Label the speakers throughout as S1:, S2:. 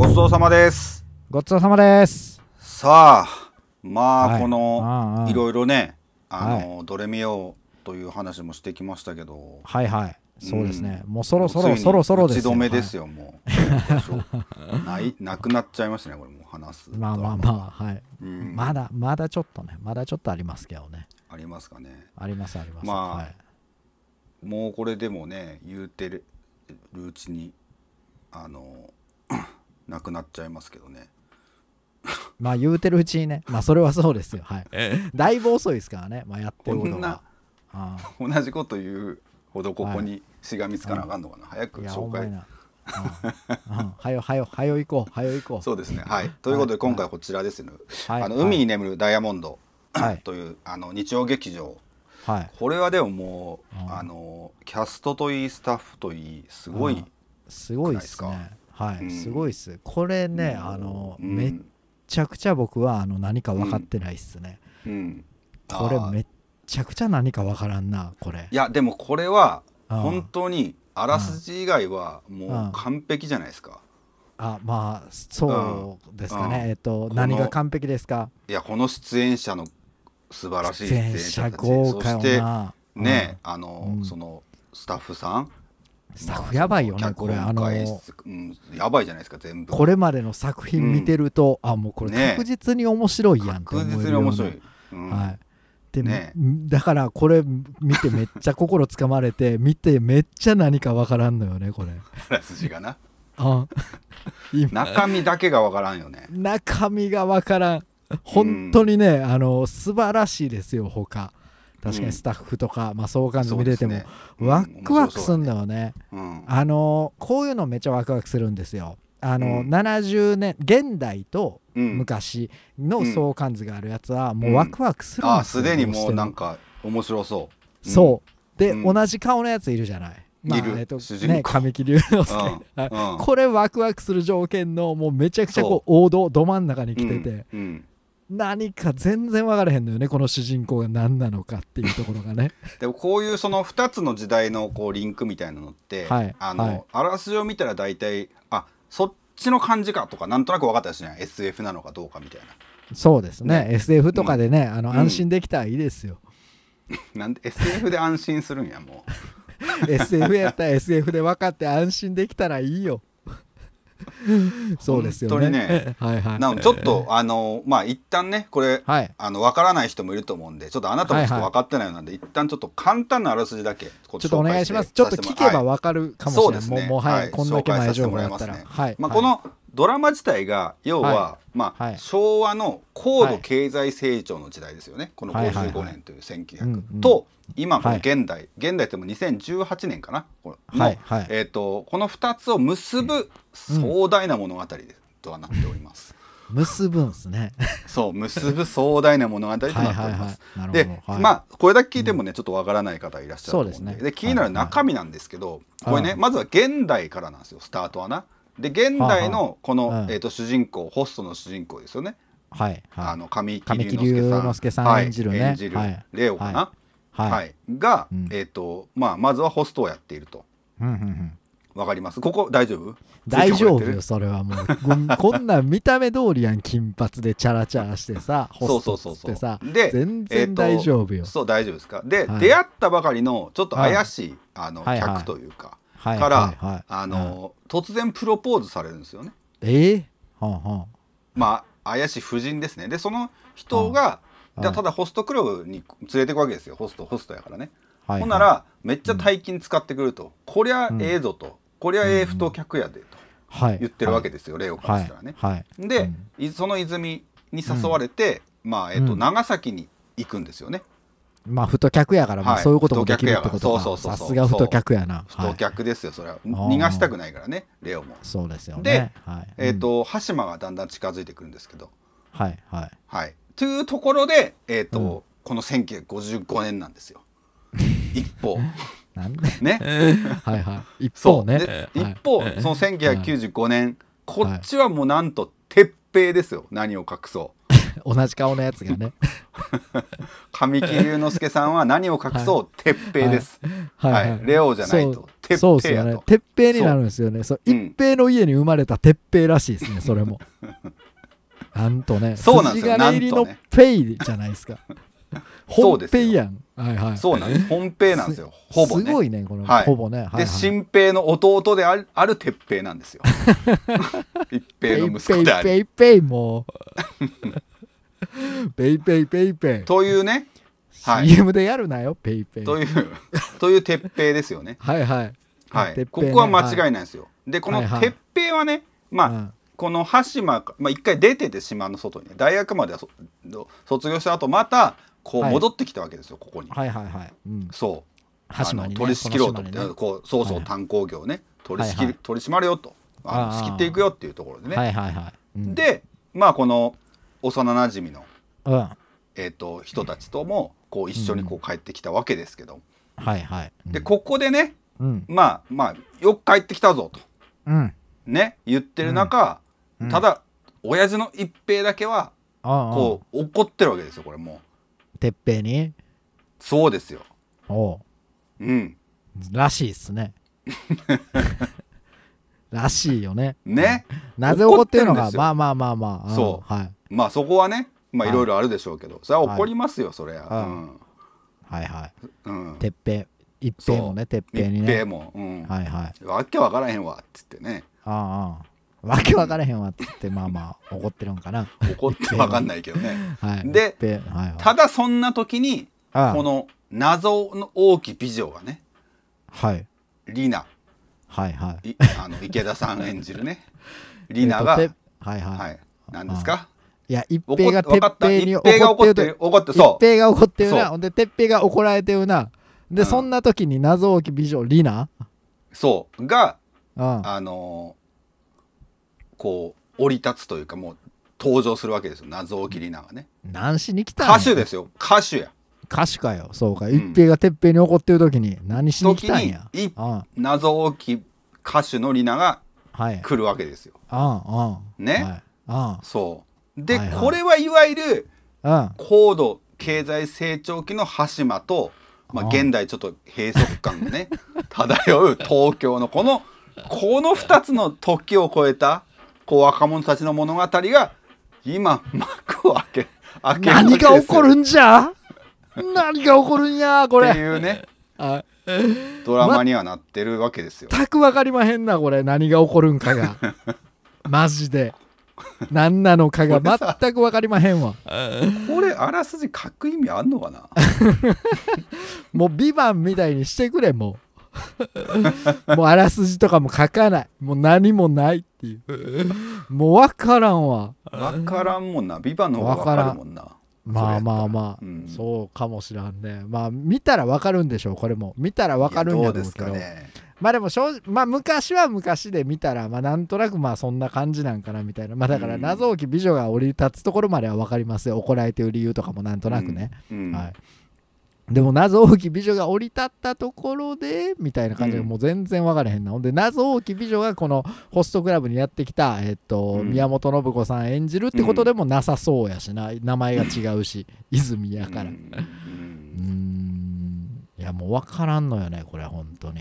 S1: ごちそうさまですごちそうさまですさあまあ、はい、このいろいろねあの、はい、ドレミオという話もしてきましたけどはい
S2: はいそうですね、うん、もうそろそろそろそろですよ。打ちですよ、はい、もう。な
S1: いなくなっちゃいましたね、これもう話す。まあまあま
S2: あ、はい、うん、まだまだちょっとね、まだちょっとありますけどね。
S1: ありますかね。ありますあります。まあ、はい、もうこれでもね、言うてるるうちにあのなくなっちゃいますけどね
S2: まあ言うてるうちにね まあそれはそうですよはいだいぶ遅いですからね、まあ、やってることが
S1: 同じこと言うほどここにしがみつかなあかんのかな、はい、早く紹介は
S2: よはよはよ行
S1: こうはよ行こうそうですねはいということで今回こちらですね、はい、あの海に眠るダイヤモンド、はい、というあの日曜劇場はい、これはでももう、うん、あのキャストといいスタッフといいすごい、うん、
S2: すごいですか、ね、はい、すごいっすこれね、あの、めっちゃくちゃ僕はあの何か分かってないっすね、これめっちゃくちゃ何か分からんなこ
S1: れいやでもこれは本当にあらすじ以外はもう完璧じゃないですか、
S2: あまあそうですかね、えっと何が完璧ですか
S1: いやこの出演者の素晴らしい出演者たちそしてね、あの、そのスタッフさんスタッフ
S2: やばいよねこれあの、
S1: やばいじゃないですか全部こ
S2: れまでの作品見てると、あもうこれ確実に面白いやんって
S1: 確実に面白い、
S2: はいで、ね、だからこれ見てめっちゃ心つかまれて 見てめっちゃ何かわからんのよねこれあがな
S1: 中身だけがわからんよね
S2: 中
S1: 身がわからん
S2: 本当にね、あの素晴らしいですよほか。確かにスタッフとか、うん、まあ、相関図見れても、ね、ワクワクすんだよねうんね、あのこういうのめっちゃワクワクするんですよあの、うん、70年現代と昔の相関図があるやつはもうワクワクするんですよ、あすでにもうなん
S1: か面白そ
S2: う、そうで、同じ顔のやついるじゃないまあ、えー、
S1: っとね、神木隆之介、うん、こ
S2: れワクワクする条件のもうめちゃくちゃこう王道ど真ん中に来てて、
S1: うん何
S2: か全然分からへんのよねこの主人公が何なのかっていうところがね
S1: でもこういうその2つの時代のこうリンクみたいなのって、はい、あの、はい、あらすじを見たら大体あそっちの感じかとかなんとなく分かったりしね SF なのかどうかみたいな
S2: そうですねね SF とかでね、うん、あの安心できたらいいですよ、
S1: うん、なんで SF で安心するんやもう SF やっ
S2: たら SF で分かって安心できたらいいよそうですよね。本当にね。はいはい、なのちょっと、
S1: あの、まあ、一旦ね、これ、はい、あの、わからない人もいると思うんで、ちょっとあなたもちょっと分かってないようなんで、はいはい、一旦ちょっと簡単なあらすじだけちょっとお願いしま
S2: す。ちょっと聞けばわかるかもしれない。はい、そうですね。もう、はい、こんだけ前情報だったら。い、ね、まあ、こ
S1: の、ドラマ自体が要は、はい、まあ、はい、昭和の高度経済成長の時代ですよね、はい、この55年という1900、はいはい、と今この現代、現代ってもう2018年かなこの,、はいえーと、この2つを結ぶ壮大な物語です、とはなっております。
S2: うん、結ぶんすね
S1: そう結ぶ壮大な物語となっております。はいはいはい、で、まあこれだけ聞いてもね、うん、ちょっとわからない方いらっしゃると思うんでで、ねで、気になる中身なんですけど、これね、まずは現代からなんですよスタートはな。で現代のこの、はあはあうん、えーと、主人公ホストの主人公ですよね。はい、はい、あの神木隆之介さん、はい、演じる、ね、演じる、はい、レオかな、はいが、うん、えーとまあ、まずはホストをやっていると。うんうんうんわかりますここ大丈夫大丈夫よそ
S2: れはもう こんなん見た目通りやん金髪でチャラチャラしてさホストっってさで全然大丈夫よ、えー、そ
S1: う大丈夫ですかで、はい、出会ったばかりのちょっと怪しい、はい、あの、いはい、客というか、
S2: はい、から、
S1: あの、突然プロポーズされるんですよね。ええー、はあはあ、まあ怪しい夫人ですね。でその人が、はあ、ただホストクラブに連れていくわけですよホストホストやからね。はいはい、ほんならめっちゃ大金使ってくると、うん、こりゃええぞと、こりゃええ不当客やでと、言ってるわけですよ、はい、レオからしたらね。はいはい、で、うん、その泉に誘われて、まあえっと、長崎に行くんですよね。
S2: まあ、ふと客やから、まあ、そういうこともできるってことか。さすがふと客やな。ふと
S1: 客ですよ、それは。逃がしたくないからね、レオも。そうですよね。で、えっと、羽島がだんだん近づいてくるんですけど。はい、はい。はい。というところで、えっと、この1955年なんですよ。一方。なんでね。はいはい。一方ね。一方、その1995年、こっちはもうなんと、鉄平ですよ。何を隠そう。
S2: 同じ顔のやつがね
S1: 神木隆之介さんは何を隠そう、鉄平です、
S2: はい、はいはい、レオじゃないと鉄平やと、ね、鉄平になるんですよねそう一平の家に生まれた鉄平らしいですねそれもなんとねそうなんですよ入りのペイじゃないですか本平やんはいはい、そうなんです。本平なんですよ。ほぼ、ね、すごいね、この、はい、ほぼね。はいはい、で、
S1: 新平の弟である、ある鉄平なんですよ。一平の息子である。ペ
S2: イペイもう。
S1: ペイペイペイペイ。というね、はい、CM でやるなよ、ペイペイ。という、という鉄平ですよね。はいはい。はい、ね、ここは間違いないですよ。はい、で、この鉄平はね、まあ、うん、この羽島、まあ、一回出てて島の外に、ね、大学までは卒業した後、また、こう戻ってきたわけですよ、はい、ここに。はいは
S2: いはい。うん、そう。羽島に、ね、取り仕切ろうと、ね、
S1: こう、そうそう、炭鉱業ね、取り仕切、はいはい、取り締まるよと、あ仕切っていくよっていうところでね。はいはいはい。うん、で、まあ、この、幼なじみの、うんえーと、人たちともこう一緒にこう帰ってきたわけですけど、はいはい、でここでね、うん、まあまあよく帰ってきたぞと、うん、ね言ってる中、うん、ただ親父の一平だけはこう怒ってるわけですよこれも
S2: う鉄平に
S1: そうですよおううんらしいっすね らしいよね
S2: ね、なぜ怒ってるのかまあまあまあまあそう、
S1: はい、まあそこはねまあいろいろあるでしょうけど、それは怒りますよ、それは、う
S2: んはいはい、うん、てっぺん一平もねてっぺんにね一平も、うん、はいはい
S1: わけわからへんわっつってね
S2: ああわけわからへんわっつって、まあまあ怒ってるんかな怒ってわかんないけどね、はい、で、はい
S1: ただそんな時にこの謎の大きい美女がねはいリナはいはいあの池田さん演じるね リナが、はいはい、はい、何ですかいや、一平が一平に怒ってる。怒ってる。一平が怒ってるな。ほんで、
S2: 一平が怒られてるな。で、うん、そんな時に謎多き美女、リナ
S1: そう。が、うん、あのー、こう、降り立つというか、もう、登場するわけですよ。謎多きリナがね。何しに来た歌手ですよ。歌手や。
S2: 歌手かよ。そうか。一平が一平に怒ってる時に、何しに来たんや。
S1: 謎多き歌手のリナが来るわけですよ。あああ。ね、はい、そう。で、はいはい、これはいわゆる高度経済成長期の羽島と、まあ、現代ちょっと閉塞感がね 漂う東京のこのこの2つの時を超えたこう若者たちの物語が今幕を開け開け何が起こるんじゃ何が起こるんやこれっていうねドラマにはなってるわけですよ全
S2: く分かりまへんなこれ何が起こるんかが マジで 何なのかが全く分かりまへんわ
S1: これあらすじ書く意味あんのかな
S2: もう「ビバンみたいにしてくれもう もうあらすじとかも書かないもう何もないっていうもう分からんわ
S1: 分からんもんな「ビバンの方が分かんもんな
S2: まあまあまあ、う
S1: ん、そうかもしらんね
S2: まあ見たら分かるんでしょうこれも見たら分かるんやとうけどどうですかねまあでもまあ、昔は昔で見たら、まあ、なんとなくまあそんな感じなんかなみたいな、まあ、だから謎多き美女が降り立つところまでは分かりますよ怒られてる理由とかもなんとなくね、うんうん、はい、でも謎多き美女が降り立ったところでみたいな感じがもう全然分からへんな、うん、ほんで謎多き美女がこのホストクラブにやってきた、えっと宮本信子さん演じるってことでもなさそうやしな名前が違うし 泉やからうんいやもう分からんのよねこれ本当に。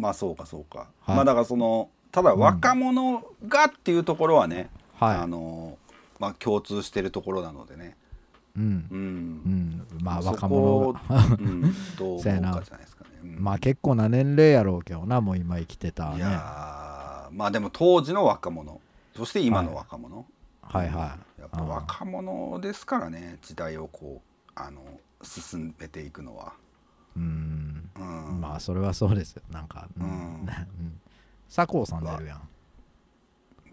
S1: まあそうかそうか、はい、まあだからそのただ若者がっていうところはね、うん、あのまあ共通してるところなのでねうん、うん、うん、まあ若者がうん、どう思うかじゃないですかね、
S2: まあ結構な年齢やろうけどなもう今生きてた、ね、いや
S1: まあでも当時の若者そして今の若者、はい、はいはいやっぱ若者ですからね時代をこうあの進めていくのはうんうん、ま
S2: あそれはそうですよなんか、うん、
S1: 佐藤さん出るやん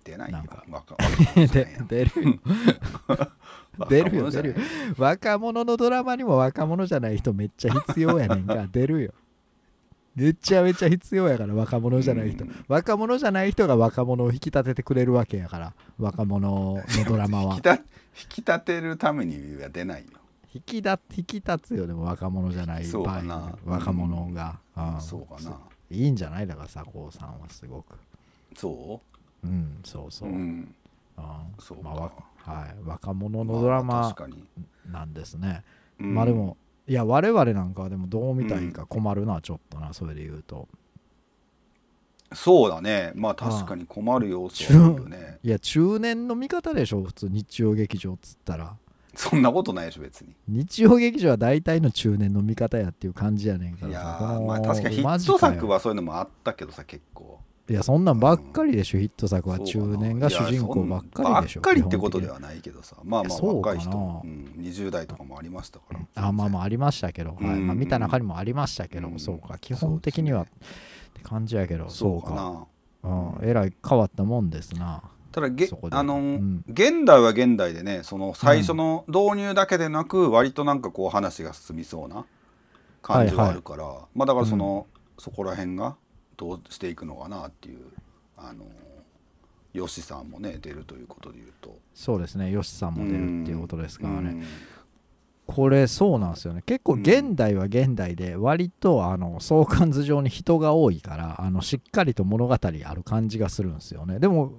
S1: 出ないよか
S2: 若 出るよ 出るよ出るよ若者のドラマにも若者じゃない人めっちゃ必要やねんか出るよめちゃめちゃ必要やから若者じゃない人、うん、若者じゃない人が若者を引き立ててくれるわけやから若者のドラマは引
S1: き立てるためには出ないよ引きだ引き立つよでも若者じゃないそうかな若者が、うんそうかな
S2: いいんじゃないだから佐藤さんはすごくそううんそうそう、うん、そうまあはい、若者のドラマなんですね、まあ、まあ、でもいや我々なんかはでもどう見たらいいか困るな、ちょっとなそれで言うと
S1: そうだねまあ確かに困る要素あるよねいや中年の味方でしょ普通日曜劇場っつったらそんなことないでしょ別に日
S2: 曜劇場は大体の中年の見方やっていう感じやねんからいやまあ確かヒット作
S1: はそういうのもあったけどさ結構
S2: いやそんなんばっかりでしょ、うん、ヒット作は中年が主人公ばっかりでしょばっかりってことで
S1: はないけどさまあまあ若い人、うん、20代とかもありました
S2: から、あまあまあありましたけど、はいまあ、見た中にもありましたけど、そうか基本的にはって感じやけどそうかうんえらい変わったもんですな
S1: ただげあの、うん、現代は現代でねその最初の導入だけでなく、うん、割となんかこう話が進みそうな感じがあるから、はいはい、まあだからその、うん、そこら辺がどうしていくのかなっていうあのよしさんもね出るということで
S2: いうとそうですねよしさんも出るっていうことですからね、これそうなんですよね結構現代は現代で割とあの相関図上に人が多いからあのしっかりと物語ある感じがするんですよねでも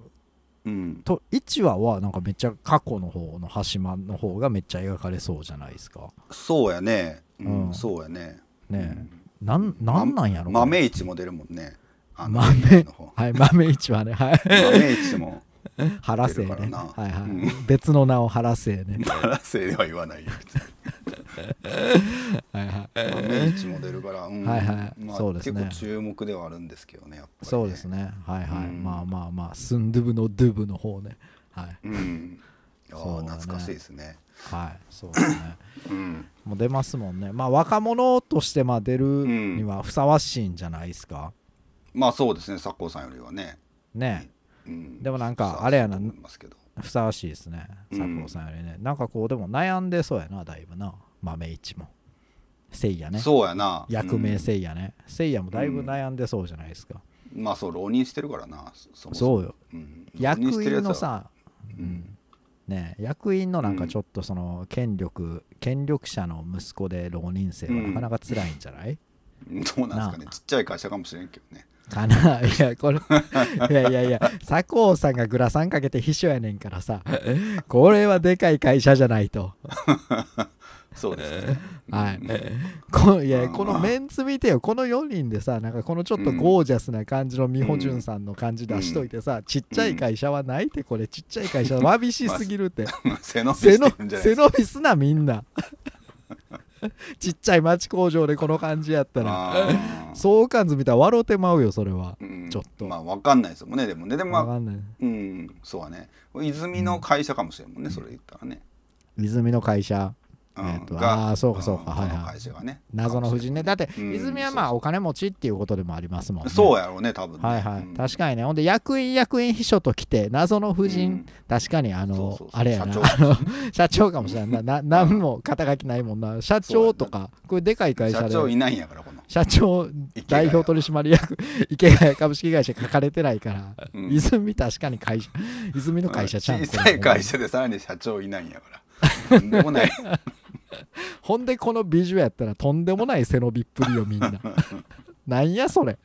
S2: と1話はなんかめっちゃ過去の方の端間の方がめっちゃ描かれそうじゃないですか
S1: そうやねうん、うん、そうやねねえ、うん、なんなんなんやろ豆市も出るもんね豆
S2: の方はい豆市はねはい豆市も原 生ね、はいはい別の名を原生ね原
S1: 生 では言わないよ はいはい、まあ、明も出るから、はいはい、そうですね結構注目ではあるんですけどねやっぱり、そうですねはいはい、まあまあま
S2: あスンドゥブのドゥブの方ね
S1: はい、うん、ああ、懐かしいですねはいそうですね、うん、
S2: もう出ますもんねまあ若者としてまあ出るにはふさわしいんじゃないですか、
S1: まあそうですね佐藤さんよりはね
S2: ね、でもなんかあれやなふさわしいですね佐久さんよりね、うん、なんかこうでも悩んでそうやなだいぶな豆市もせいやねそうやな役名せいやね、せいやもだいぶ悩んでそうじゃないですか、
S1: うん、まあそう浪人してるからなそうよ、うん、役員のさ、
S2: うん、ね役員のなんかちょっとその権力、権力者の息子で浪人生はなかなか辛いんじゃない、
S1: どうなんですかねちっちゃい会社かもしれんけどねかないやこれいやい
S2: やいや佐藤さんがグラサンかけて秘書やねんからさこれはでかい会社じゃないと
S1: そうですねはい
S2: こいやこのメンツ見てよこの4人でさなんかこのちょっとゴージャスな感じの美穂潤さんの感じ出しといてさ、ちっちゃい会社はないってこれちっち
S1: ゃい会社わびしすぎるって、背伸びす
S2: なみんな ちっちゃい町工場でこの感じやったら相関図見たら笑うてまうよそれは、うん、ちょっ
S1: とまあ分かんないですもんねでもねでもまあうんそうはね泉の会社かもしれんもんね、うん、それ言ったらね
S2: 泉の会社
S1: えとあ
S2: あそうかそうか、はいはい謎の夫人ねだって、泉はまあお金持ちっていうことでもありま
S1: すもんねそうやろうね多分
S2: はいはい、確かにねほんで役員役員秘書と来て謎の夫人、確かにあのあれやな 社長かもしれないな何も肩書きないもんな社長とかこれでかい会社で社長いないんやからこの社長代表取締役池谷株式会社書かれてないから、泉確かに会社泉の会社ちゃん小さい会社
S1: でさらに社長いないんやからとんでもない
S2: ほんでこの美女やったらとんでもない背伸びっぷりよみんな なんやそれ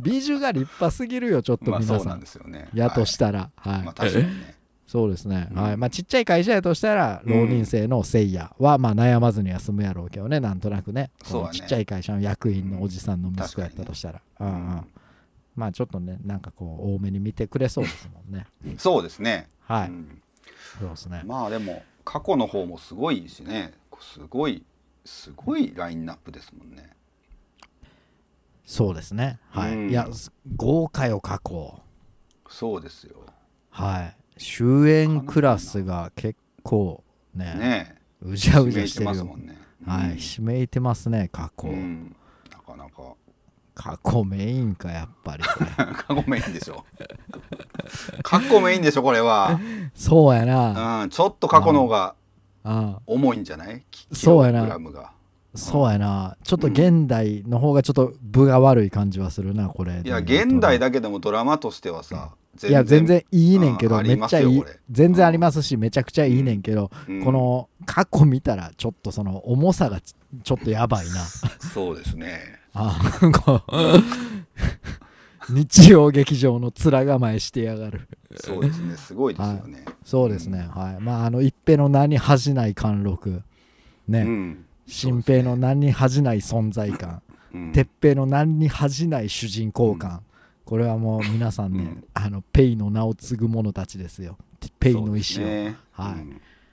S2: 美女が立派すぎるよちょっと皆さん,、まあ、そうなんですよねやとしたらはい、はい、まあ、確かにねそうですね、うん、はいまあ、ちっちゃい会社やとしたら浪人生のせいやは、まあ、悩まずに休むやろうけどねなんとなくねそうねちっちゃい会社の役員のおじさんの息子やったとしたら、うん、ね、うん、うん、まあちょっとねなんかこう多めに見てくれそうですもんね
S1: そうですねはい、うん、そうですねまあでも過去の方もすごいしねすごいすごいラインナップですもんね
S2: そうですねはい、うん、いや豪華よ過去
S1: そうですよ
S2: はい終演クラスが結構ねねうじゃうじゃしてるますもんね、はいひしめいてますね過
S1: 去、うん、なか
S2: なか過去メインかやっぱり
S1: 過去メインでしょ過去メインでしょこれは
S2: そうやな、
S1: うん、ちょっと過去の方が重いんじゃない
S2: そうやなグがそうやな、うん、ちょっと現代の方がちょっと分が
S1: 悪い感じはするなこれいや現代だけでもドラマとしてはさ、いや全然
S2: いいねんけど、めっちゃいい全然ありますし、めちゃくちゃいいねんけど、この過去見たらちょっとその重さがちょっとやばいな
S1: そうですねあ
S2: あ日曜劇場の面構えしてやがるそうですねすごいですよね、はい、そうですね、うん、はいまああの一平の名に恥じない貫禄ね、うん、新平の名に恥じない存在感、うん、鉄平の名に恥じない主人公感、うん、これはもう皆さんね、あのペイの名を継ぐ者たちですよペイの意思を、ね、
S1: はい、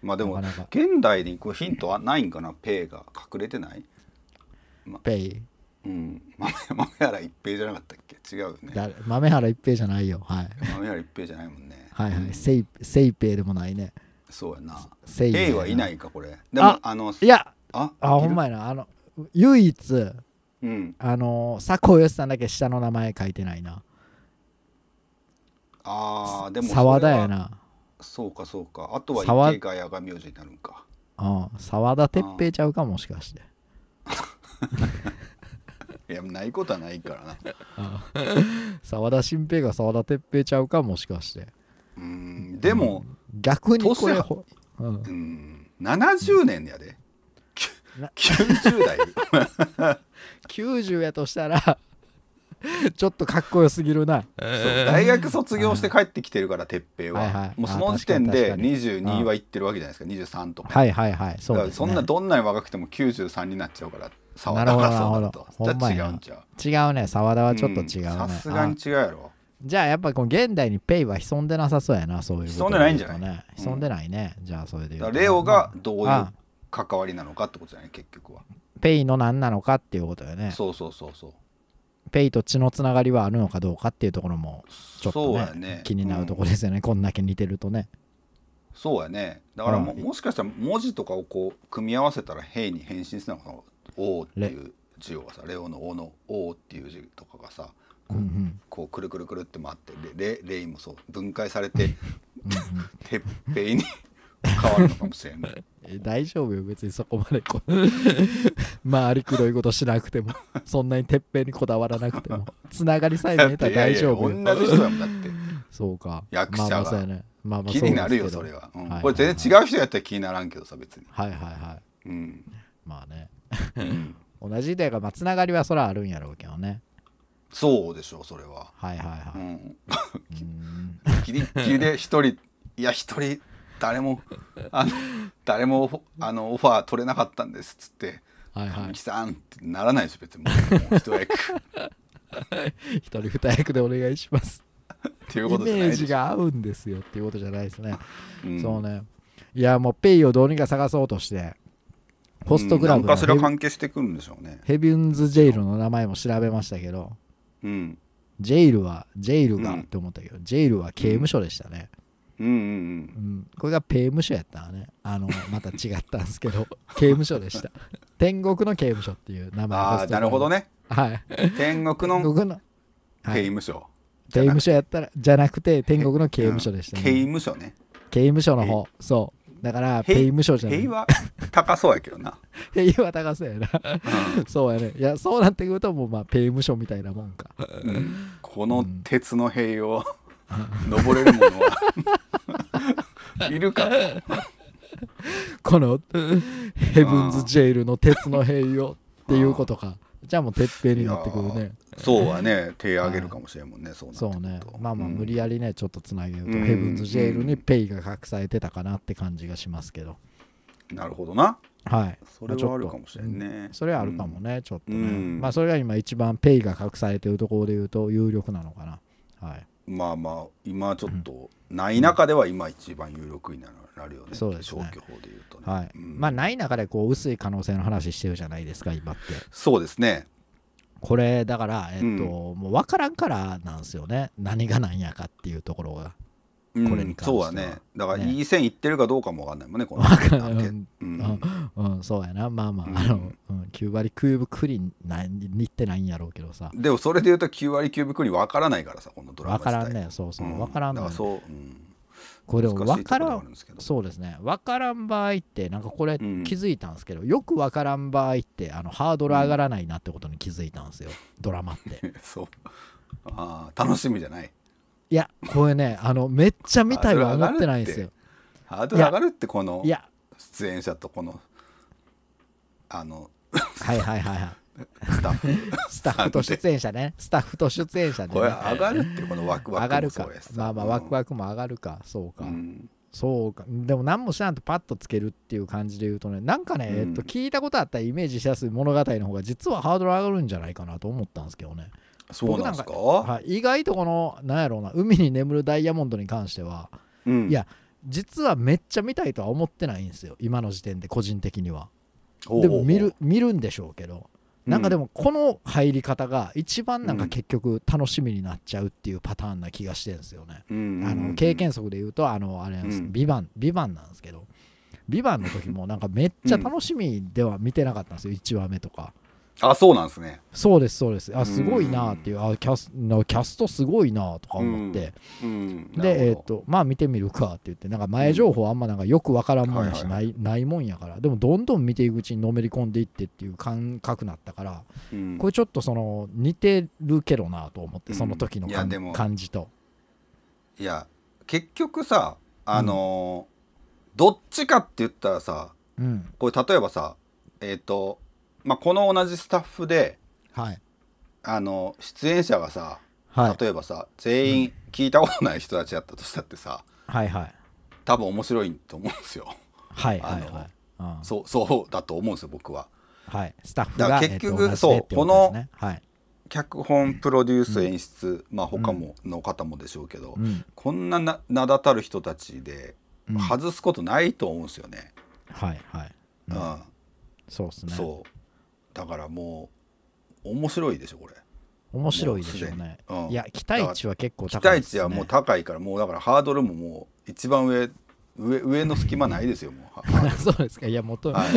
S1: まあでも現代にこうヒントはないんかなペイが隠れてない、
S2: ま、ペイう
S1: ん、豆原一平じゃなかったっけ違うよね
S2: 豆原一平じゃないよはい
S1: 豆原一平じゃないもん
S2: ねはいはい、うん、せいせいぺでもないね
S1: そうやなせいぺいはいないかこれでもあのいやああほんまやなあの
S2: 唯一、うん、あの佐藤よしさんだけ下の名前書いてないな
S1: あーでも沢田やなそうかそうかあとは池が矢が名字になるんか
S2: ああ沢田哲平ちゃうかもしかして
S1: いやないことはないから
S2: な澤田新平が澤田哲平ちゃうかもしかしてう
S1: んでも、うん、逆にこれ、うん、うん70年やで、うん、90代90やとしたら
S2: ちょっとかっこよすぎるな、大学卒業し
S1: て帰ってきてるから哲平は、はいはい、もうその時点で22はいってるわけじゃないですか23とかはいはいはいそ、ね、そんなどんなに若くても93になっちゃうから沢田がそうなるとほんまや違うんち
S2: ゃ違うね沢田はちょっと違うねさすがに違うやろじゃあやっぱこの現代にペイは潜んでなさそうやなそういう、ね、潜んでないんじゃない潜んでないね、うん、
S1: じゃあそれでレオがどういう関わりなのかってことじゃない結局は
S2: ペイの何なのかっていうことだよ
S1: ねそうそうそうそう
S2: ペイと血のつながりはあるのかどうかっていうところもちょっとね、ね、気になるところですよね、うん、こんだけ似てるとね
S1: そうやねだからもうん、もしかしたら文字とかをこう組み合わせたら「へい」に変身するのか王っていう字をさレオの王の王っていう字とかがさこううんうん、こうくるくるくるって回ってレレイもそう分解されて鉄平に 変わるのかもしれない大丈夫よ別
S2: にそこまでこまあありくどいことしなくてもそんなにてっぺんにこだわらなくてもつながりさえ見えたら大丈夫よ同じ人だもんだってそうか役者が、まあまあねまあ、まあ気になるよそれは、うんはいはいはい、これ全然違う人や
S1: ったら気にならんけどさ別にはいはいは
S2: い、うん、まあね同じでがまあつながりはそらあるんやろうけどね
S1: そうでしょうそれははいはいはい、うん、ギリギリで一人いや一人誰もあの誰もあのオファー取れなかったんですっつって「はいはい、さん」ってならないです別にもう一役
S2: 一人二役でお願いしますっていうことじゃないイメージが合うんです
S1: よっていうことじゃないですね、うん、そうね
S2: いやもうペイをどうにか探そうとして
S1: ポストグラブの、かしら関係してくるんでしょうね
S2: ヘビュンズ・ジェイルの名前も調べましたけど、うん、ジェイルはジェイルがって思ったけど、ジェイルは刑務所でしたね、うん、うんうん、うん、これが刑務所やったらねあのまた違ったんですけど 刑務所でした天国の刑務所っていう名前ああなるほどねは
S1: い天国の刑務所、は
S2: い、刑務所やったらじゃなくて天国の刑務所で
S1: した、ね、刑務所ね
S2: 刑務所の方そうだからペイ無償じゃないペイ
S1: は高そうやけどな
S2: ペイ は高そうやな、そうやねいやそうなってくるともうまあペイ無償み
S1: たいなもんか、この鉄の塀を、登れるものは いるかこのヘブンズ・ジェ
S2: イルの鉄の塀をっていうことかじゃあもうてっぺんになってくるね
S1: そうはね手上げるかもしれんもんね、そうなそ
S2: うねまあまあ無理やりねちょっとつなげると、ヘブンズ・ジェイルにペイが隠されてたかなって感じがしますけど
S1: なるほどな
S2: はいそれはあ
S1: るかもしれんね、それはあるかもね、ちょっとね、ま
S2: あそれが今一番ペイが隠されてるところでいうと有力なのか
S1: なはいまあまあ今ちょっとない中では今一番有力にな
S2: るよね、そうですね消去法でいうとね、はい、うん、まあない中でこう薄い可能性の話してるじゃないですか今ってそうですねこれだからえっと、うん、もう分からんからなんですよね何が何やかっていうところが
S1: これに関しては、そうはねだからいい線いってるかどうかもわかんないもんねこのうん
S2: うん、そうやなまあまあ,、あのうん、9割9分ク厘ンにってないんやろうけどさ
S1: でもそれでいうと9割9分ク厘ン分からないからさこのドラマ分
S2: からんねそうそう、う分からんねだから
S1: そう、うん、
S2: これ分からんそうですね
S1: 分からん場合ってなんか
S2: これ気づいたんですけど、よく分からん場合ってあのハードル上がらないなってこと
S1: に気づいたんですよ、ドラマって そうああ楽しみじゃない
S2: いやこれねあのめっちゃ
S1: 見たいは思ってないんですよハードル上がるってこのいや出演者とこのあの
S2: はいはいはいはいスタッフスタッフと出演者ねスタッフと出演者で、ね、これ上がるってこのワクワクもそうやしまあまあワクワクも上がるか、そうか、うんそうかでも何もしらんとパッとつけるっていう感じで言うとねなんかね、うん、えっと、聞いたことあったイメージしやすい物語の方が実はハードル上がるんじゃないかなと思ったんですけどねそうなんですか、はい、意外とこのなんやろうな海に眠るダイヤモンドに関しては、うん、いや実はめっちゃ見たいとは思ってないんですよ今の時点で個人的にはでも見る見るんでしょうけどなんかでもこの入り方が一番なんか結局楽しみになっちゃうっていうパターンな気がしてるんですよね、うん、あの経験則で言うとあのあれなんです、うん、ビバンビバンなんですけどビバンの時もなんかめっちゃ楽しみでは見てなかったんですよ1話目とか
S1: あそうなんですね
S2: そうですそうですあすごいなっていう、うん、あキャスキャストすごいなとか思って、うんうん、でえっ、ー、とまあ見てみるかって言ってなんか前情報あんまなんかよくわからんもんやし、ないないもんやからでもどんどん見ていくうちにのめり込んでいってっていう感覚なったから、これちょっとその似てるけどなと思ってその時の、感じと
S1: いや結局さあのー、どっちかって言ったらさ、これ例えばさえっ、ー、とまあ、この同じスタッフで、はい、あの出演者がさ、はい、例えばさ全員聞いたことない人たちだったとしたってさ、はいはい、多分面白いと思うんですよ。はいはいはい、そうそうだと思うんですよ僕は。はい、スタッフが結局、えー、そう、この、脚本プロデュース演出、うん、まあ他もの方もでしょうけど、うん、こんなな名だたる人たちで外すことないと思うんですよね。
S2: はいはい。うん、そうですね。そ
S1: うだからもう面白いでしょこれ
S2: 面白いでしょうね、うん、いや期待値は結構高い、ね、期待値はも
S1: う高いからもうだからハードルももう一番上上上の隙間ないですよ、もう。そうですか、いや、もと、はい、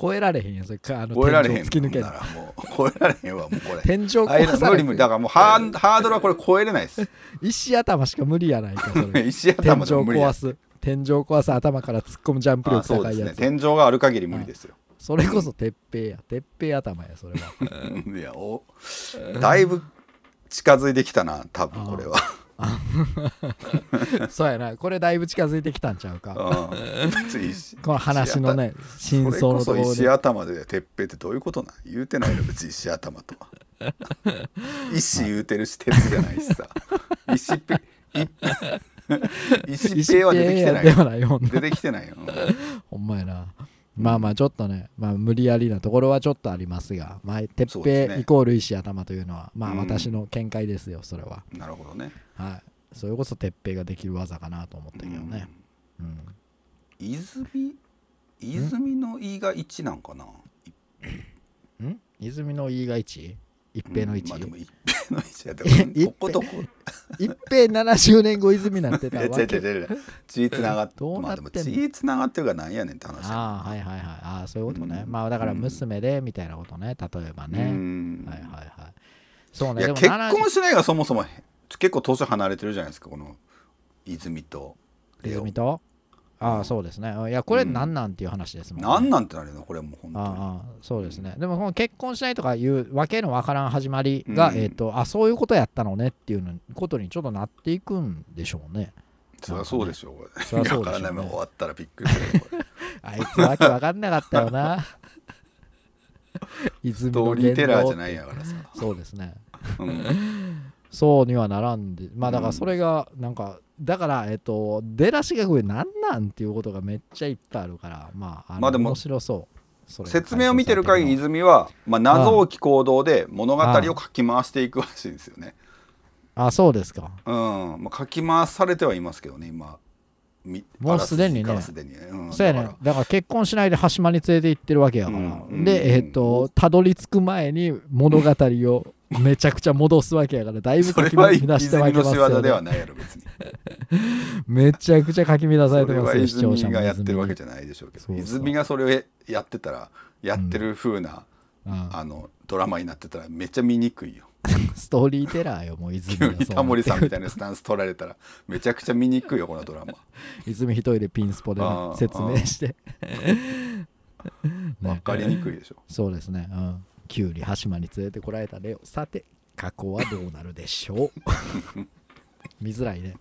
S1: 超えられへんやそれか、あの、超えられへん。突き抜けたら、もう、超えられへんわ、もうこれ。天井壊さ無理無理、だからもう ハー、ハードルはこれ超えれないです。
S2: 石頭しか無理やないか、
S1: 石頭天井壊す。
S2: 天井壊す、頭から突っ込むジャンプ力高いやつ、
S1: ね。天井がある限り無理ですよ。
S2: それこそ鉄平や鉄
S1: 平頭やそれはいやおだいぶ近づいてきたな多分これは そうやな
S2: これだいぶ近づいてきたんちゃうか
S1: この話のね真相のところで石頭で鉄平ってどういうことなん言うてないの別に石頭とは 石言うてるし鉄じゃないしさ石ペ石ペは出てきてないよ出てきてないよほ
S2: んまやなまあまあちょっとね、まあ、無理やりなところはちょっとありますが、まあ、鉄平イコール石頭というのは、まあ私の見解ですよ、それは。なるほどね。はい。それこそ鉄平ができる技かなと思
S1: ったけどね。うん。泉泉の E が1なんかな。
S2: ん
S1: 泉の E が 1? 一平の位置、うん、まあ、でも 一平の位置やこことこ
S2: 一平70年後泉なんてたわけ違う違う
S1: 違うつながってどうつながってなんやねんって話ああはいはいはいあそういうこ
S2: とね、うん、まあだから娘でみたいなことね例えばね、うん、はいはいはいそうね結婚
S1: しないがそもそも結構年離れてるじゃないですかこの泉と
S2: 泉とああそうですねいやこれ何なんっていう話ですもん、ね、何なんってなるのこれも本当にああそうですねでもこの結婚しないとかいうわけのわからん始まりが、うん、えっ、ー、とあそういうことやったのねっていうのことにちょっとなっていくんでしょうねそりゃそうでしょう、これ。そりゃそうでしょう、ね。終わったらびっくりするこれ。あいつわけわかんなかったよな。いつも。リーテラーじゃないやからさ。そうですね。うん、そうにはならんで、まあだからそれがなんかだから、えっと、出だしがこれ何なんっていうことがめっちゃいっぱいあるから、まあ、あまあでも面白そ
S1: う説明を見てる限り泉は、まあ、謎多き行動で物語をかき回していくらしいですよね。
S2: あそうですか。
S1: うん、まあ、かき回されてはいますけどね今。もうすでにね。
S2: でにね、うん、そうやねだから結婚しないで端間に連れて行ってるわけやから。うん、で、えっとたどり着く前に物語をめちゃくちゃ戻すわけやから、だいぶかき乱してわけますよ、ね。はいやろ、別めち
S1: ゃくちゃかき乱されてますよ、視聴者がやってるわけじゃないでしょうけど、そうそう泉がそれをやってたら、やってる風な、うん、あの、ドラマになってたら、めっちゃ見にくいよ。
S2: ストーリーテラーよ、もう泉急にタモリさんみた
S1: いなスタンス取られたら、めちゃくちゃ見にくいよ、このドラマ。
S2: 泉一人でピンスポで説明して。分 かりにくいでしょ。う そうですね。うんきゅうり羽島に連れてこられたレオさて過去はどうなるでしょう 見づらいね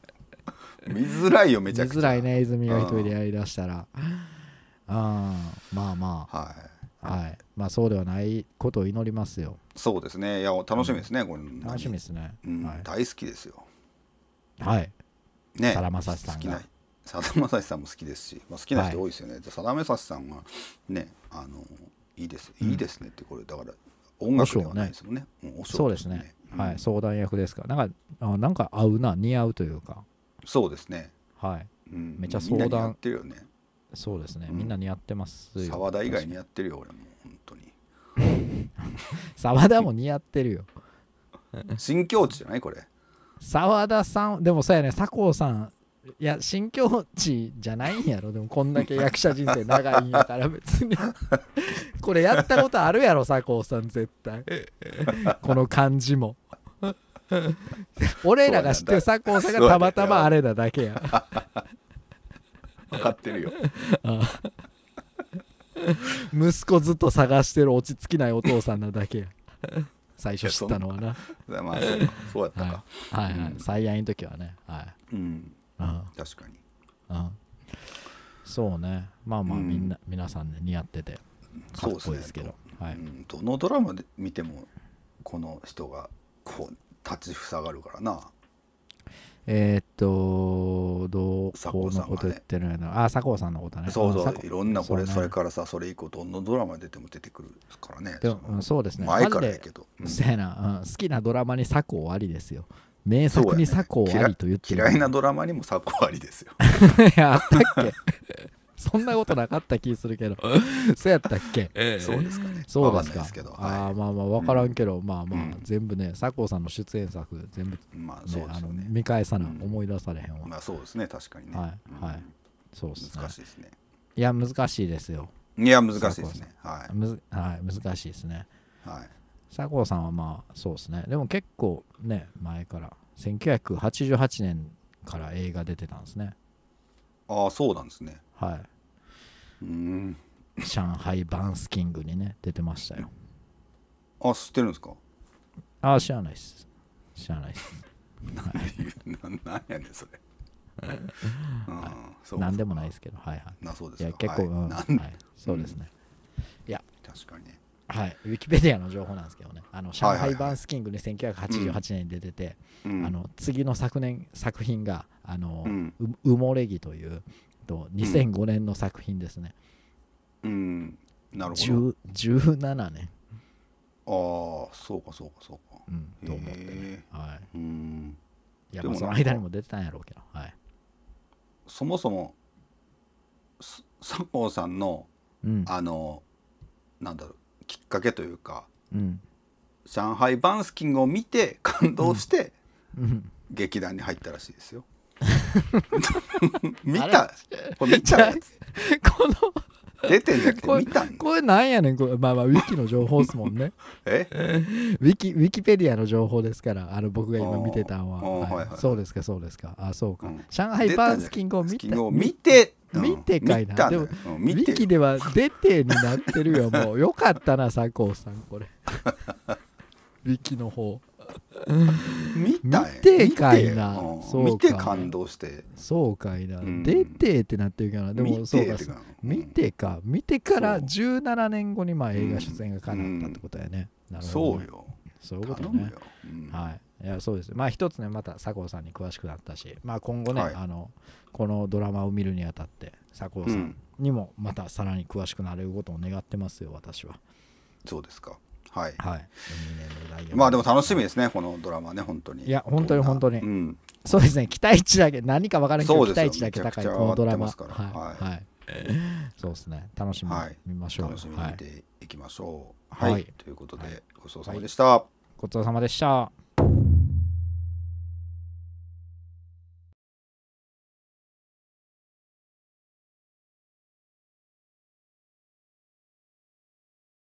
S2: 見づらいよめちゃくちゃ見づらいね泉が一人でやりだしたらあまあまあはい、はい、まあそうではないことを祈りますよ
S1: そうですねいや楽しみですね、うん、これ楽しみですね、うんはい、大好きですよ
S2: はいねさだまさしさんが
S1: さだまさしさんも好きですし、まあ、好きな人多いですよね、はい、さだまさしさんはねあのいいですいいですねってこれだから音楽ではないですもんね。ねねそうですね、うん、
S2: はい、相談役ですから、なんか、あなんか合うな、似合うというか。
S1: そうですね。
S2: はい。うん、めちゃ相談。ってるよね。そうですね、みんな似合ってます。澤田以外似合ってるよ、俺も、本当に。澤 田も似合ってるよ。新境地じゃないこれ。澤田さん、でもそうやね、佐藤さん、いや新境地じゃないんやろでもこんだけ役者人生長いんやから別にこれやったことあるやろ佐藤さん絶対この感じも
S1: 俺らが知ってる佐藤さんがたま
S2: たまあれなだけや分かってるよ息子ずっと探してる落ち着きないお父さんなだけや最初知ったのはなまあそうやったか、はい、はいはい、最愛の時はねは
S1: い、うん確かに、
S2: うん、そうねまあまあみんな、うん、皆さんね似合ってて
S1: かっこいいですけどはい、どのドラマで見てもこの人がこう立ちふさがるからな
S2: えー、っとどうこ
S1: のこと言ってるの、あ佐藤さんのことねそうそういろんなこれそ、ね,、れからさそれ以降どんドラマ出ても出てくるからね
S2: でもそうですね前からやけど、うん、やな、うん、好きなドラマに佐藤ありですよ名作に作法ありと言って嫌いな
S1: ドラマにも作法ありですよ
S2: やったっけ そんなことなかった気するけどそうやったっけ、
S1: ええ、そうですかねそうですか
S2: ああまあまあ分からんけど、うん、まあまあ、全部ね佐藤さんの出演作全部、まあそうですね、見返さな、うん、思い出されへんわまあそ
S1: うですね確かにねは
S2: いはいそ
S1: うですね難しいですね
S2: いや難しいですよいや難しいですねはい、はい、難しいですねはい佐藤さんはまあそうですねでも結構ね前から1988年から映画出てたんですね
S1: ああそうなんですね
S2: はいうん上海バンスキングにね出てましたよ
S1: あ知ってるんですかああ知ら
S2: ないっす知らないっす何 やねんそれ うん、何でもないですけどはいはいなそうですいや結構、はい、うん、はい、そうですね、うん、いや確かにねはい、ウィキペディアの情報なんですけどね、あの上海バースキングで1988年に出てて、あの次の昨年作品があの、うん、埋もれ木というと2005年の作品ですね。
S1: うん、うん、なる
S2: ほど。17年。ああ、そうかそうかそうか。うん、と思って
S1: ね。はい、うんいや、もうその間に
S2: も出てたんやろうけど、
S1: はい、そもそも、佐藤さんの、あの、なんだろうきっかけというか、うん、上海バンスキングを見て感動して、うん、劇団に入ったらしいですよ。見たこれ見ちゃうこの出てんじゃなくて見たん
S2: これなんやねんこれまあまあウィキの情報ですもんねえ ウィキウィキペディアの情報ですからあの僕が今見てたんは、はいはいはいそうですかそうですかあそうか、うん上海パンスキングを見た昨見てうん見てかいな見たんうんウィキでは出てになってるよもうよかったな佐藤さんこれ ウィキの方 見た見てかいな見て,、感動してそうかいな、出てってなってるからでもそうか見てか見てから17年後にまあ映画出演が叶ったってことやね、なるほど、そうよそういうことね、はいいやそうですまあ一つねまた佐藤さんに詳しくなったし、まあ、今後ね、あのこのドラマを見るにあたって佐藤さんにもまたさらに詳しくなれることを願ってます
S1: よ私はそうですかはい、はい、まあでも楽しみですね、このドラマね、本当に。い
S2: や、本当に本当に。うん、そうですね、期待値だけ、何か分からんけど、期待値だけ高い、このドラマ。はい、
S1: はいそうですね、楽しみ見ましょう。楽しみに見ていきましょう。はい、ということで、ごちそうさまでした。ごちそうさ
S2: までした。